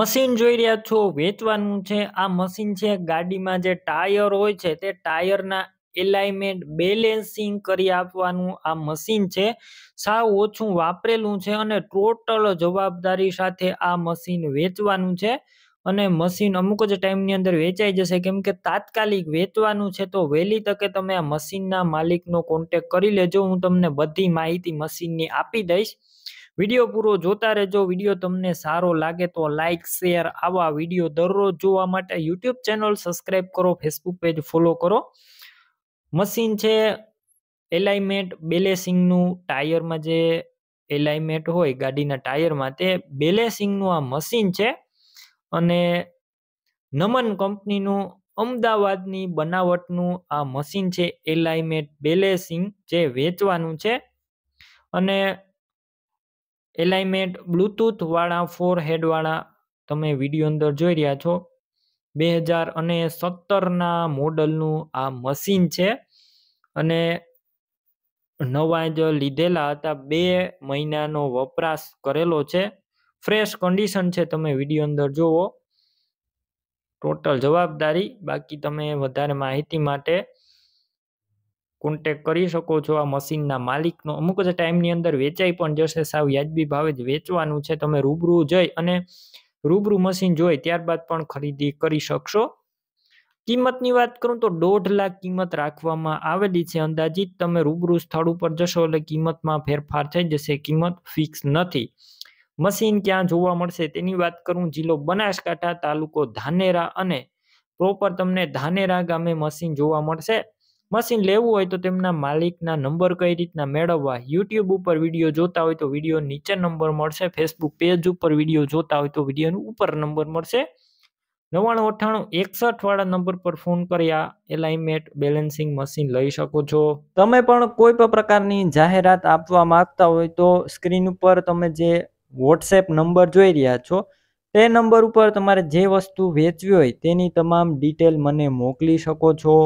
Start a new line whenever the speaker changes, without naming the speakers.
machine જોઈ રહ્યા છો વેચવાનું છે આ મશીન છે ગાડીમાં જે ટાયર હોય છે તે ટાયરના એલાઇમેન્ટ બેલેન્સિંગ કરી આપવાનું આ મશીન છે સાવ ઓછું વાપરેલું છે અને ટોટલ જવાબદારી સાથે આ મશીન વેચવાનું છે અને મશીન અમુક જ ટાઈમની અંદર વેચાઈ જશે કેમ કે તાત્કાલિક વેચવાનું છે તો વહેલી તકે તમે આ મશીનના માલિકનો કોન્ટેક કરી લેજો હું તમને બધી માહિતી મશીનની આપી દઈશ વિડીયો પૂરો જોતા રહેજો વિડીયો તમને સારો લાગે તો લાઇક શેર આવા વિડીયો દરરોજ જોવા માટે યુટ્યુબ ચેનલ સબસ્ક્રાઈબ કરો ફેસબુક પેજ ફોલો કરો મશીન છે એલાઇમેન્ટ બેલેસિંગનું ટાયરમાં જે એલાઇમેન્ટ હોય ગાડીના ટાયરમાં તે બેલેસિંગનું આ મશીન છે અને નમન કંપનીનું અમદાવાદની બનાવટનું આ મશીન છે એલાઇમેટ બેલેસિંગ જે વેચવાનું છે અને એલાઇમેન્ટ બ્લૂટૂથવાળા ફોર હેડવાળા તમે વિડીયો અંદર જોઈ રહ્યા છો બે હજાર અને સત્તરના મોડલનું આ મશીન છે અને નવા જ લીધેલા હતા બે મહિનાનો વપરાશ કરેલો છે ફ્રેશ કન્ડિશન છે તમે વિડીયો અંદર જુઓ ટોટલ જવાબદારી બાકી તમે વધારે માહિતી માટે કોન્ટેક કરી શકો છો આ મશીનના માલિકનો અમુક જ ટાઈમની અંદર વેચાઈ પણ જશે સાવ વ્યાજબી ભાવે જ વેચવાનું છે તમે રૂબરૂ જઈ અને રૂબરૂ મશીન જોઈ ત્યારબાદ પણ ખરીદી કરી શકશો કિંમતની વાત કરું તો દોઢ લાખ કિંમત રાખવામાં આવેલી છે અંદાજિત તમે રૂબરૂ સ્થળ ઉપર જશો એટલે કિંમતમાં ફેરફાર થઈ જશે કિંમત ફિક્સ નથી મશીન ક્યાં જોવા મળશે તેની વાત કરું જિલ્લો બનાસકાંઠા તાલુકો ધાનેરા અને પ્રોપર તમને ધાનેરા ગામે મશીન જોવા મળશે મશીન લેવું હોય તો તેમના માલિકના નંબર કઈ રીતના મેળવવા યુટ્યુબ ઉપર વિડીયો જોતા હોય તો વિડીયો નીચે નંબર મળશે ફેસબુક પેજ ઉપર વિડીયો જોતા હોય તો વિડીયો ઉપર નંબર મળશે નવાણું અઠ્ઠાણું એકસઠ વાળા નંબર પર ફોન કર્યા એલાઇમેટ બેલેન્સિંગ મશીન લઈ શકો છો તમે પણ કોઈ પણ પ્રકારની જાહેરાત આપવા માંગતા હોય તો સ્ક્રીન ઉપર તમે જે વોટ્સએપ નંબર જોઈ રહ્યા છો તે નંબર ઉપર તમારે જે વસ્તુ વેચવી હોય તેની તમામ ડિટેલ મને મોકલી શકો છો